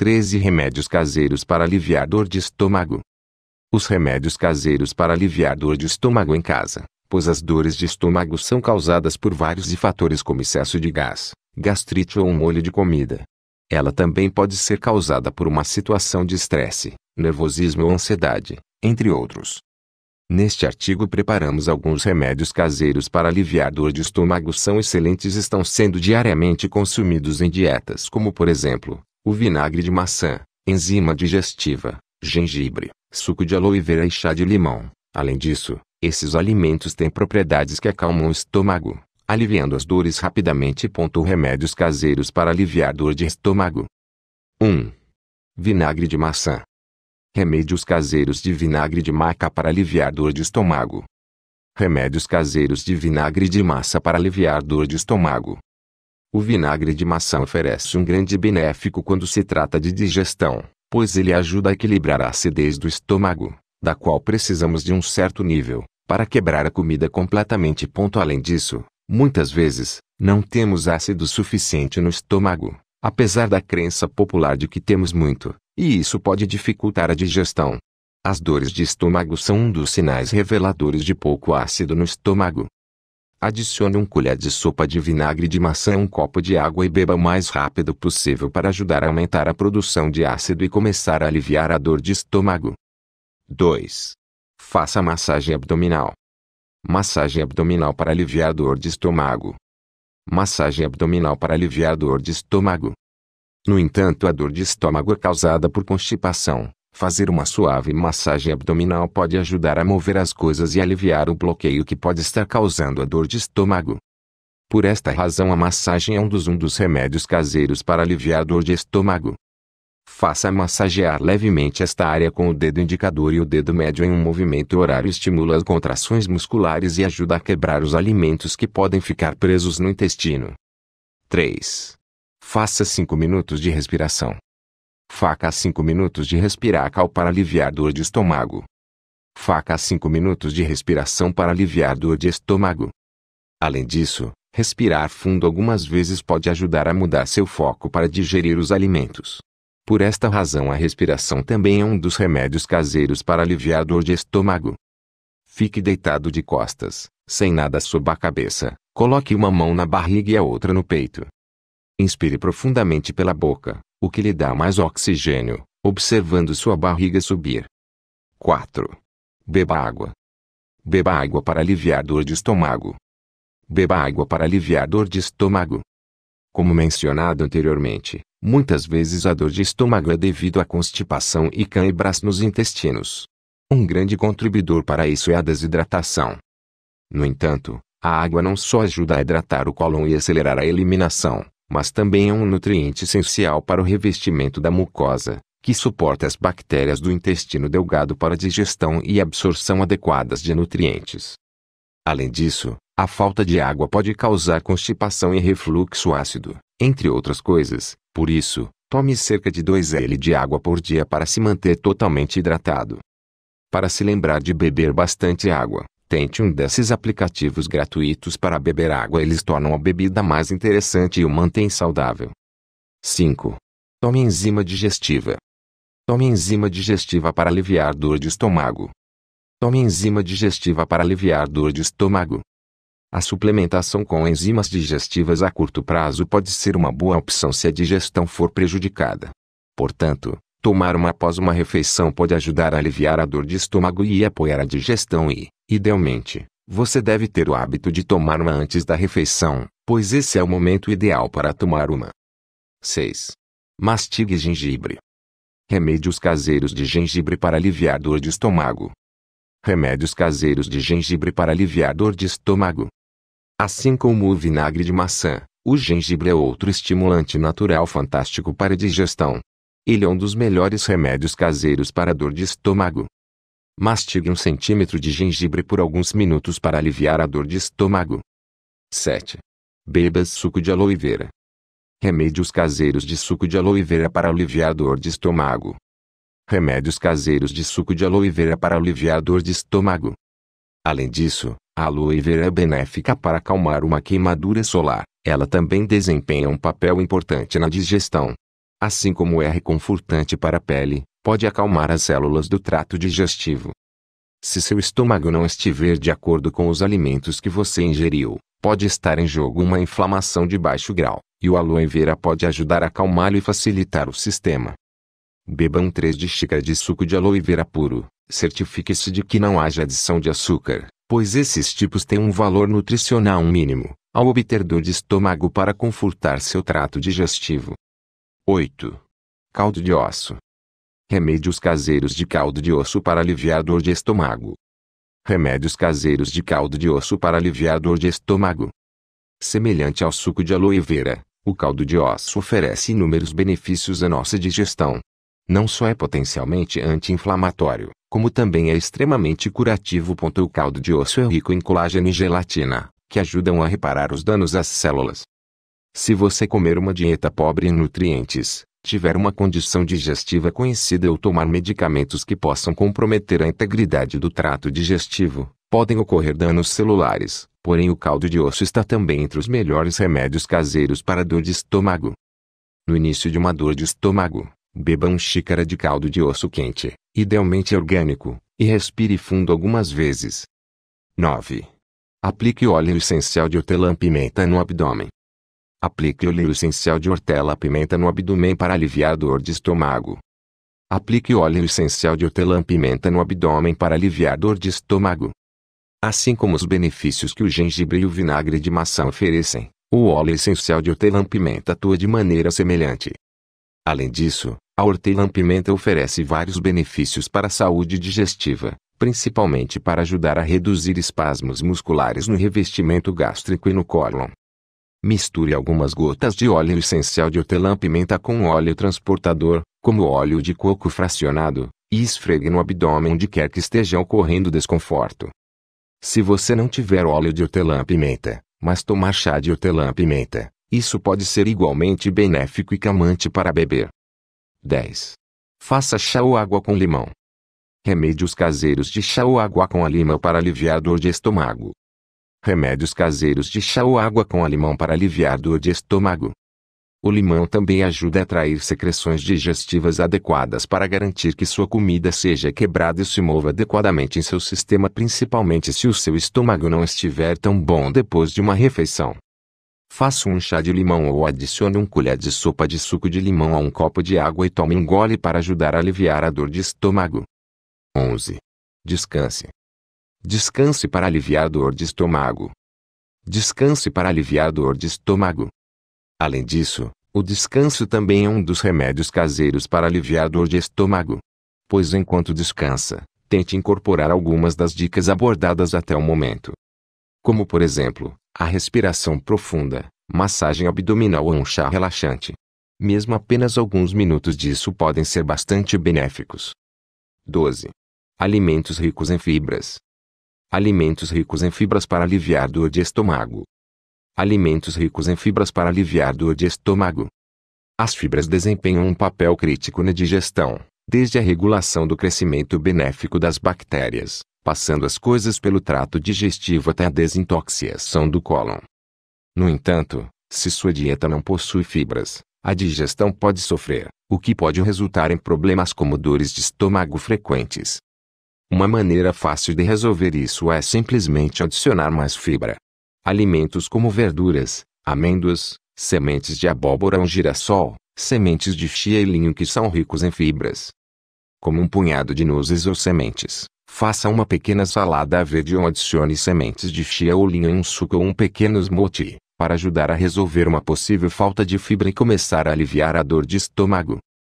13 Remédios caseiros para aliviar dor de estômago. Os remédios caseiros para aliviar dor de estômago em casa, pois as dores de estômago são causadas por vários fatores como excesso de gás, gastrite ou um molho de comida. Ela também pode ser causada por uma situação de estresse, nervosismo ou ansiedade, entre outros. Neste artigo preparamos alguns remédios caseiros para aliviar dor de estômago são excelentes e estão sendo diariamente consumidos em dietas como por exemplo, o vinagre de maçã, enzima digestiva, gengibre, suco de aloe vera e chá de limão. Além disso, esses alimentos têm propriedades que acalmam o estômago, aliviando as dores rapidamente. Ponto remédios caseiros para aliviar dor de estômago. 1. Vinagre de maçã. Remédios caseiros de vinagre de maca para aliviar dor de estômago. Remédios caseiros de vinagre de massa para aliviar dor de estômago. O vinagre de maçã oferece um grande benéfico quando se trata de digestão, pois ele ajuda a equilibrar a acidez do estômago, da qual precisamos de um certo nível, para quebrar a comida completamente. Ponto além disso, muitas vezes, não temos ácido suficiente no estômago, apesar da crença popular de que temos muito, e isso pode dificultar a digestão. As dores de estômago são um dos sinais reveladores de pouco ácido no estômago, Adicione um colher de sopa de vinagre de maçã a um copo de água e beba o mais rápido possível para ajudar a aumentar a produção de ácido e começar a aliviar a dor de estômago. 2. Faça massagem abdominal. Massagem abdominal para aliviar dor de estômago. Massagem abdominal para aliviar dor de estômago. No entanto, a dor de estômago é causada por constipação, Fazer uma suave massagem abdominal pode ajudar a mover as coisas e aliviar o bloqueio que pode estar causando a dor de estômago. Por esta razão, a massagem é um dos, um dos remédios caseiros para aliviar a dor de estômago. Faça massagear levemente esta área com o dedo indicador e o dedo médio em um movimento horário estimula as contrações musculares e ajuda a quebrar os alimentos que podem ficar presos no intestino. 3. Faça 5 minutos de respiração. Faca a 5 minutos de respirar cal para aliviar dor de estômago. Faca a 5 minutos de respiração para aliviar dor de estômago. Além disso, respirar fundo algumas vezes pode ajudar a mudar seu foco para digerir os alimentos. Por esta razão, a respiração também é um dos remédios caseiros para aliviar dor de estômago. Fique deitado de costas, sem nada sob a cabeça. Coloque uma mão na barriga e a outra no peito. Inspire profundamente pela boca, o que lhe dá mais oxigênio, observando sua barriga subir. 4. Beba água. Beba água para aliviar dor de estômago. Beba água para aliviar dor de estômago. Como mencionado anteriormente, muitas vezes a dor de estômago é devido à constipação e cãibras nos intestinos. Um grande contribuidor para isso é a desidratação. No entanto, a água não só ajuda a hidratar o cólon e acelerar a eliminação, mas também é um nutriente essencial para o revestimento da mucosa, que suporta as bactérias do intestino delgado para digestão e absorção adequadas de nutrientes. Além disso, a falta de água pode causar constipação e refluxo ácido, entre outras coisas, por isso, tome cerca de 2L de água por dia para se manter totalmente hidratado. Para se lembrar de beber bastante água, Tente um desses aplicativos gratuitos para beber água, eles tornam a bebida mais interessante e o mantém saudável. 5. Tome enzima digestiva. Tome enzima digestiva para aliviar dor de estômago. Tome enzima digestiva para aliviar dor de estômago. A suplementação com enzimas digestivas a curto prazo pode ser uma boa opção se a digestão for prejudicada. Portanto, tomar uma após uma refeição pode ajudar a aliviar a dor de estômago e apoiar a digestão e, Idealmente, você deve ter o hábito de tomar uma antes da refeição, pois esse é o momento ideal para tomar uma. 6. Mastigue gengibre. Remédios caseiros de gengibre para aliviar dor de estômago. Remédios caseiros de gengibre para aliviar dor de estômago. Assim como o vinagre de maçã, o gengibre é outro estimulante natural fantástico para a digestão. Ele é um dos melhores remédios caseiros para dor de estômago. Mastigue um centímetro de gengibre por alguns minutos para aliviar a dor de estômago. 7. Beba suco de aloe vera. Remédios caseiros de suco de aloe vera para aliviar dor de estômago. Remédios caseiros de suco de aloe vera para aliviar dor de estômago. Além disso, a aloe vera é benéfica para acalmar uma queimadura solar. Ela também desempenha um papel importante na digestão. Assim como é reconfortante para a pele, pode acalmar as células do trato digestivo. Se seu estômago não estiver de acordo com os alimentos que você ingeriu, pode estar em jogo uma inflamação de baixo grau, e o aloe vera pode ajudar a acalmá-lo e facilitar o sistema. Beba um 3 de xícara de suco de aloe vera puro. Certifique-se de que não haja adição de açúcar, pois esses tipos têm um valor nutricional mínimo, ao obter dor de estômago para confortar seu trato digestivo. 8. Caldo de osso. Remédios caseiros de caldo de osso para aliviar dor de estômago. Remédios caseiros de caldo de osso para aliviar dor de estômago. Semelhante ao suco de aloe vera, o caldo de osso oferece inúmeros benefícios à nossa digestão. Não só é potencialmente anti-inflamatório, como também é extremamente curativo. O caldo de osso é rico em colágeno e gelatina, que ajudam a reparar os danos às células. Se você comer uma dieta pobre em nutrientes, tiver uma condição digestiva conhecida ou tomar medicamentos que possam comprometer a integridade do trato digestivo, podem ocorrer danos celulares. Porém, o caldo de osso está também entre os melhores remédios caseiros para dor de estômago. No início de uma dor de estômago, beba uma xícara de caldo de osso quente, idealmente orgânico, e respire fundo algumas vezes. 9. Aplique óleo essencial de hortelã-pimenta no abdômen. Aplique óleo essencial de hortelã-pimenta no abdômen para aliviar dor de estômago. Aplique óleo essencial de hortelã-pimenta no abdômen para aliviar dor de estômago. Assim como os benefícios que o gengibre e o vinagre de maçã oferecem, o óleo essencial de hortelã-pimenta atua de maneira semelhante. Além disso, a hortelã-pimenta oferece vários benefícios para a saúde digestiva, principalmente para ajudar a reduzir espasmos musculares no revestimento gástrico e no cólon. Misture algumas gotas de óleo essencial de hortelã-pimenta com óleo transportador, como óleo de coco fracionado, e esfregue no abdômen onde quer que esteja ocorrendo desconforto. Se você não tiver óleo de hortelã-pimenta, mas tomar chá de hortelã-pimenta, isso pode ser igualmente benéfico e calmante para beber. 10. Faça chá ou água com limão. Remédios caseiros de chá ou água com a lima para aliviar dor de estômago remédios caseiros de chá ou água com limão para aliviar dor de estômago. O limão também ajuda a atrair secreções digestivas adequadas para garantir que sua comida seja quebrada e se mova adequadamente em seu sistema, principalmente se o seu estômago não estiver tão bom depois de uma refeição. Faça um chá de limão ou adicione um colher de sopa de suco de limão a um copo de água e tome um gole para ajudar a aliviar a dor de estômago. 11. Descanse. Descanse para aliviar dor de estômago. Descanse para aliviar dor de estômago. Além disso, o descanso também é um dos remédios caseiros para aliviar dor de estômago. Pois enquanto descansa, tente incorporar algumas das dicas abordadas até o momento. Como por exemplo, a respiração profunda, massagem abdominal ou um chá relaxante. Mesmo apenas alguns minutos disso podem ser bastante benéficos. 12. Alimentos ricos em fibras. Alimentos ricos em fibras para aliviar dor de estômago. Alimentos ricos em fibras para aliviar dor de estômago. As fibras desempenham um papel crítico na digestão, desde a regulação do crescimento benéfico das bactérias, passando as coisas pelo trato digestivo até a desintoxicação do cólon. No entanto, se sua dieta não possui fibras, a digestão pode sofrer, o que pode resultar em problemas como dores de estômago frequentes, uma maneira fácil de resolver isso é simplesmente adicionar mais fibra. Alimentos como verduras, amêndoas, sementes de abóbora ou girassol, sementes de chia e linho que são ricos em fibras. Como um punhado de nozes ou sementes, faça uma pequena salada verde ou adicione sementes de chia ou linho em um suco ou um pequeno smoothie, para ajudar a resolver uma possível falta de fibra e começar a aliviar a dor de estômago.